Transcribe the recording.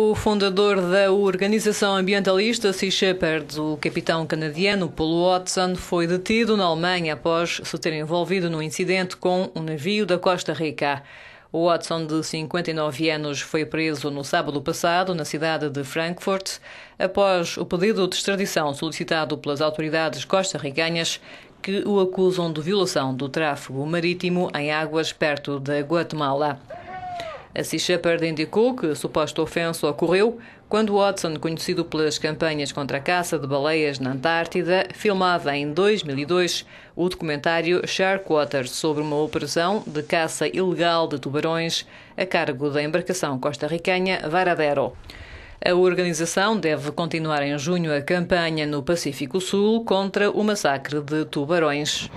O fundador da organização ambientalista Sea Shepherd, o capitão canadiano Paul Watson, foi detido na Alemanha após se ter envolvido num incidente com um navio da Costa Rica. O Watson, de 59 anos, foi preso no sábado passado na cidade de Frankfurt, após o pedido de extradição solicitado pelas autoridades costarricanhas, que o acusam de violação do tráfego marítimo em águas perto da Guatemala. C. Shepard indicou que o suposto ofenso ocorreu quando Watson, conhecido pelas campanhas contra a caça de baleias na Antártida, filmava em 2002 o documentário Shark Waters sobre uma operação de caça ilegal de tubarões a cargo da embarcação costarricanha Varadero. A organização deve continuar em junho a campanha no Pacífico Sul contra o massacre de tubarões.